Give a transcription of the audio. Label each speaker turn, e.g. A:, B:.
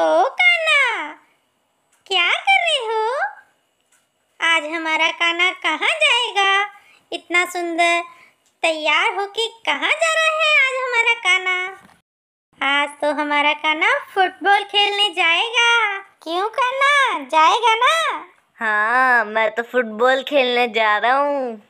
A: ओ काना क्या कर रहे हो आज हमारा काना कहाँ जाएगा इतना सुंदर तैयार होके कहाँ जा रहा है आज हमारा काना आज तो हमारा काना फुटबॉल खेलने जाएगा क्यों करना जाएगा ना हाँ मैं तो
B: फुटबॉल खेलने जा रहा हूँ